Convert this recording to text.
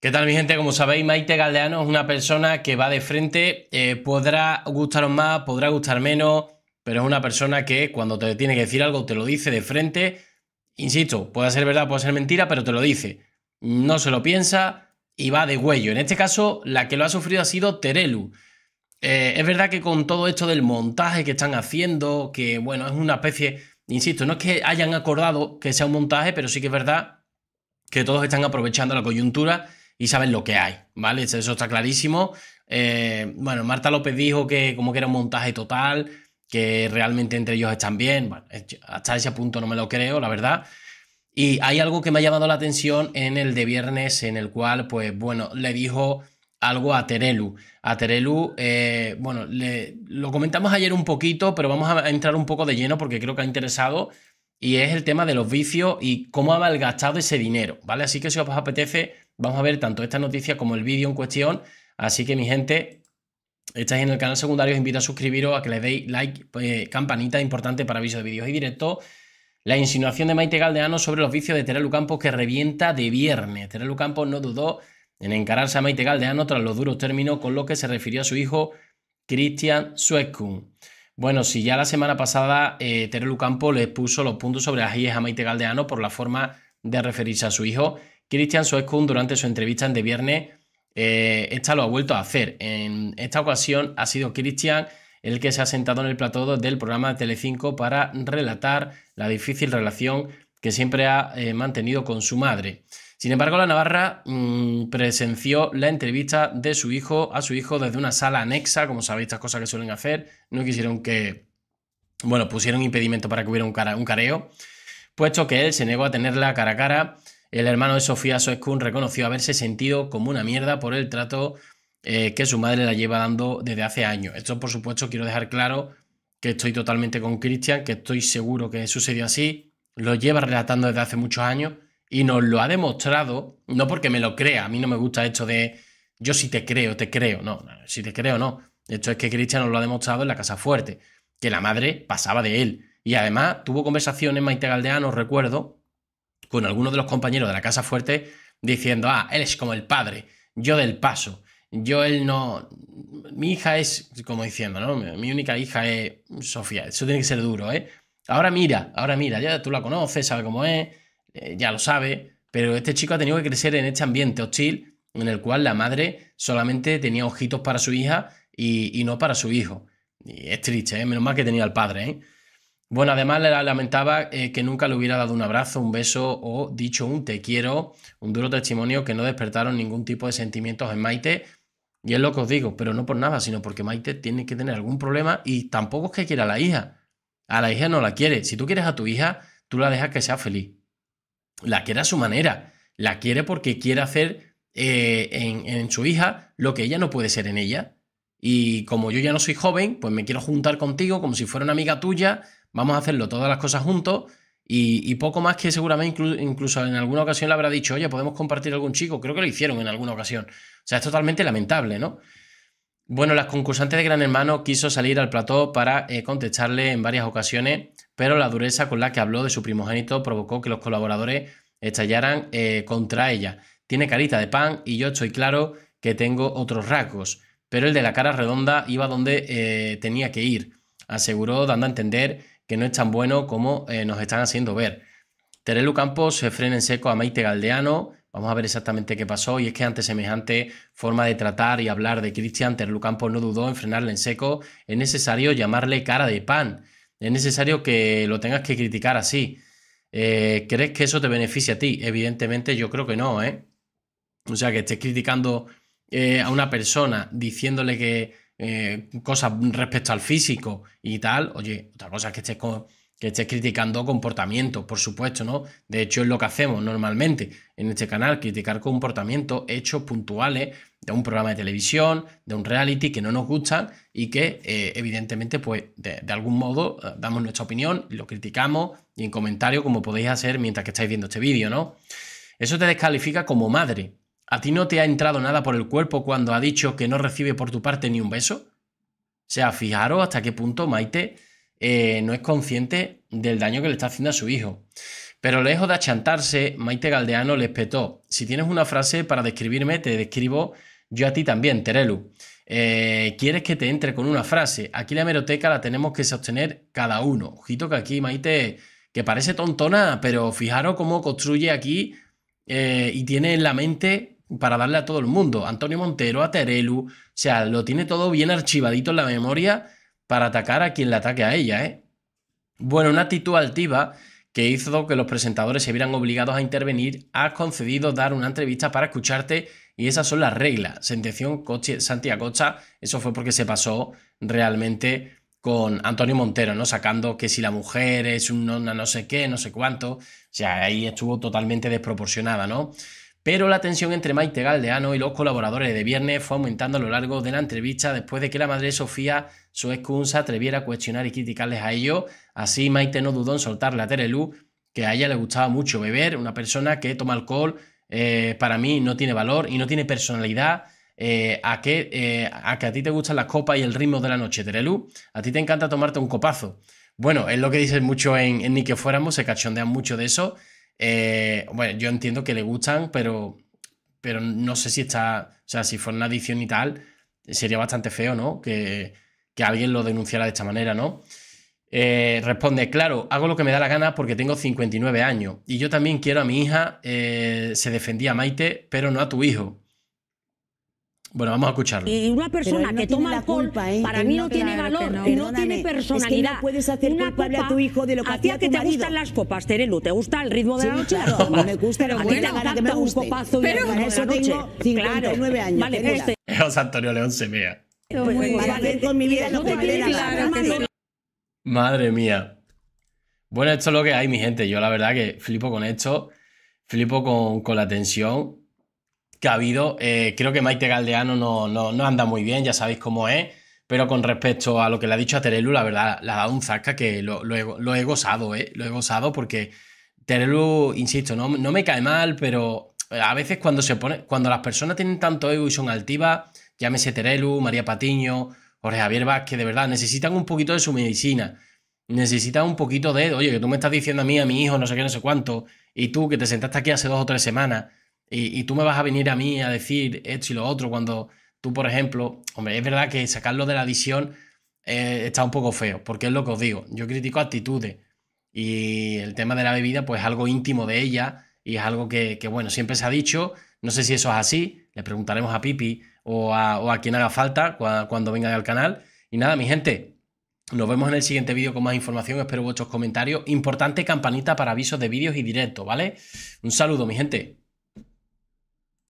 ¿Qué tal mi gente? Como sabéis, Maite Galdeano es una persona que va de frente, eh, podrá gustaros más, podrá gustar menos, pero es una persona que cuando te tiene que decir algo te lo dice de frente. Insisto, puede ser verdad, puede ser mentira, pero te lo dice. No se lo piensa y va de huello. En este caso, la que lo ha sufrido ha sido Terelu. Eh, es verdad que con todo esto del montaje que están haciendo, que bueno, es una especie, insisto, no es que hayan acordado que sea un montaje, pero sí que es verdad que todos están aprovechando la coyuntura y saben lo que hay, ¿vale? Eso está clarísimo. Eh, bueno, Marta López dijo que como que era un montaje total, que realmente entre ellos están bien. hasta ese punto no me lo creo, la verdad. Y hay algo que me ha llamado la atención en el de viernes, en el cual, pues bueno, le dijo algo a Terelu. A Terelu, eh, bueno, lo comentamos ayer un poquito, pero vamos a entrar un poco de lleno porque creo que ha interesado. Y es el tema de los vicios y cómo ha malgastado ese dinero, ¿vale? Así que si os apetece, Vamos a ver tanto esta noticia como el vídeo en cuestión. Así que mi gente, estáis en el canal secundario, os invito a suscribiros, a que le deis like, eh, campanita importante para avisos de vídeos y directo. La insinuación de Maite Galdeano sobre los vicios de Terelu Campos que revienta de viernes. Terelu Campos no dudó en encararse a Maite Galdeano tras los duros términos con los que se refirió a su hijo Christian Suescun. Bueno, si ya la semana pasada eh, Terelu Campos le puso los puntos sobre las IES a Maite Galdeano por la forma de referirse a su hijo, Christian Suescun durante su entrevista en de viernes, eh, esta lo ha vuelto a hacer. En esta ocasión ha sido Christian el que se ha sentado en el plató del programa de Telecinco para relatar la difícil relación que siempre ha eh, mantenido con su madre. Sin embargo, la Navarra mm, presenció la entrevista de su hijo a su hijo desde una sala anexa, como sabéis, estas cosas que suelen hacer. No quisieron que, bueno, pusieron impedimento para que hubiera un, un careo, puesto que él se negó a tenerla cara a cara el hermano de Sofía Soeskun reconoció haberse sentido como una mierda por el trato eh, que su madre la lleva dando desde hace años. Esto, por supuesto, quiero dejar claro que estoy totalmente con Cristian, que estoy seguro que sucedió así, lo lleva relatando desde hace muchos años y nos lo ha demostrado, no porque me lo crea, a mí no me gusta esto de yo si te creo, te creo, no, si te creo, no. Esto es que Cristian nos lo ha demostrado en la casa fuerte, que la madre pasaba de él. Y además tuvo conversaciones, Maite Galdeano, recuerdo, con algunos de los compañeros de la Casa Fuerte diciendo, ah, él es como el padre, yo del paso, yo él no... Mi hija es, como diciendo, ¿no? Mi única hija es Sofía, eso tiene que ser duro, ¿eh? Ahora mira, ahora mira, ya tú la conoces, sabe cómo es, eh, ya lo sabe, pero este chico ha tenido que crecer en este ambiente hostil en el cual la madre solamente tenía ojitos para su hija y, y no para su hijo. Y es triste, ¿eh? menos mal que tenía al padre. ¿eh? Bueno, además le lamentaba eh, que nunca le hubiera dado un abrazo, un beso o dicho un te quiero, un duro testimonio que no despertaron ningún tipo de sentimientos en Maite. Y es lo que os digo, pero no por nada, sino porque Maite tiene que tener algún problema y tampoco es que quiera a la hija. A la hija no la quiere. Si tú quieres a tu hija, tú la dejas que sea feliz. La quiere a su manera. La quiere porque quiere hacer eh, en su hija lo que ella no puede ser en ella. Y como yo ya no soy joven, pues me quiero juntar contigo como si fuera una amiga tuya vamos a hacerlo todas las cosas juntos y, poco más que seguramente incluso en alguna ocasión le habrá dicho, oye, podemos compartir algún chico, creo que lo hicieron en alguna ocasión. O sea, es totalmente lamentable, ¿no? Bueno, las concursantes de Gran Hermano quiso salir al plató para eh, contestarle en varias ocasiones, pero la dureza con la que habló de su primogénito provocó que los colaboradores estallaran eh, contra ella. Tiene carita de pan y yo estoy claro que tengo otros rasgos, pero el de la cara redonda iba donde eh, tenía que ir, aseguró dando a entender que no es tan bueno como eh, nos están haciendo ver. Terelu Campos se eh, frena en seco a Maite Galdeano. Vamos a ver exactamente qué pasó. Y es que ante semejante forma de tratar y hablar de Cristian, Terelu Campos no dudó en frenarle en seco. Es necesario llamarle cara de pan. Es necesario que lo tengas que criticar así. Eh, ¿Crees que eso te beneficia a ti? Evidentemente yo creo que no, ¿eh? O sea, que estés criticando a una persona diciéndole que eh, cosas respecto al físico y tal, oye, otra cosa es que estés, que estés criticando comportamiento, por supuesto, ¿no? De hecho, es lo que hacemos normalmente en este canal, criticar comportamientos, hechos puntuales de un programa de televisión, de un reality que no nos gusta y que eh, evidentemente, pues, de, algún modo eh, damos nuestra opinión, lo criticamos y en comentario, como podéis hacer mientras que estáis viendo este vídeo, ¿no? Eso te descalifica como madre, ¿A ti no te ha entrado nada por el cuerpo cuando ha dicho que no recibe por tu parte ni un beso? O sea, fijaros hasta qué punto Maite eh, no es consciente del daño que le está haciendo a su hijo. Pero lejos de achantarse, Maite Galdeano le espetó. Si tienes una frase para describirme, te describo yo a ti también, Terelu. Eh, ¿Quieres que te entre con una frase? Aquí la hemeroteca la tenemos que sostener cada uno. Ojito que aquí, Maite, que parece tontona, pero fijaros cómo construye aquí eh, y tiene en la mente para darle a todo el mundo. Antonio Montero, a Terelu, o sea, lo tiene todo bien archivadito en la memoria para atacar a quien le ataque a ella, ¿eh? Bueno, una actitud altiva que hizo que los presentadores se vieran obligados a intervenir, ha concedido dar una entrevista para escucharte y esas son las reglas. Sentenció Santiago Cocha. eso fue porque se pasó realmente con Antonio Montero, ¿no? Sacando que si la mujer es un nona no sé qué, no sé cuánto, o sea, ahí estuvo totalmente desproporcionada, ¿no? Pero la tensión entre Maite Galdeano y los colaboradores de Viernes fue aumentando a lo largo de la entrevista después de que la madre Sofía su excusa atreviera a cuestionar y criticarles a ellos. Así Maite no dudó en soltarle a Terelu que a ella le gustaba mucho beber, una persona que toma alcohol eh, para mí no tiene valor y no tiene personalidad. Eh, a, que, eh, a a ti te gustan las copas y el ritmo de la noche, Terelu. A ti te encanta tomarte un copazo. Bueno, es lo que dices mucho en, en Ni que fuéramos, se cachondean mucho de eso. Eh, bueno, yo entiendo que le gustan, pero, pero no sé si está, o sea, si fuera una adicción y tal, sería bastante feo, ¿no? Que, alguien lo denunciara de esta manera, ¿no? Eh, responde, claro, hago lo que me da la gana porque tengo 59 años y yo también quiero a mi hija, eh, se defendía Maite, pero no a tu hijo. Bueno, vamos a escucharlo. Y una persona que toma la culpa, ¿eh? para mí no, tiene valor, no. no. tiene personalidad. Es que no puedes hacer una culpable copa, a tu hijo de lo que hacía tu que te gustan las copas, Terelu, ¿te gusta el ritmo de sí, la noche? Claro, no me gusta, pero bueno, te que me guste. Un copazo pero de eso tengo 59 claro. años. Vale, pues Antonio León se mea. Madre mía. Bueno, esto es lo que hay, mi gente. Yo la verdad que flipo con esto, flipo con, con la tensión que ha habido. Eh, creo que Maite Galdeano no, no, no, anda muy bien, ya sabéis cómo es. Pero con respecto a lo que le ha dicho a Terelu, la verdad, le ha dado un zasca que lo, lo, he, gozado, ¿eh? Lo he gozado porque Terelu, insisto, no, no me cae mal, pero a veces cuando se pone, cuando las personas tienen tanto ego y son altivas, llámese Terelu, María Patiño, Jorge Javier Vázquez, de verdad, necesitan un poquito de su medicina. Necesitan un poquito de, oye, que tú me estás diciendo a mí, a mi hijo, no sé qué, no sé cuánto, y tú que te sentaste aquí hace dos o tres semanas y, tú me vas a venir a mí a decir esto y lo otro cuando tú, por ejemplo, hombre, es verdad que sacarlo de la visión eh, está un poco feo, porque es lo que os digo, yo critico actitudes y el tema de la bebida pues es algo íntimo de ella y es algo que, bueno, siempre se ha dicho, no sé si eso es así, le preguntaremos a Pipi o a, quien haga falta cuando venga al canal. Y nada, mi gente, nos vemos en el siguiente vídeo con más información, espero vuestros comentarios. Importante campanita para avisos de vídeos y directos, ¿vale? Un saludo, mi gente.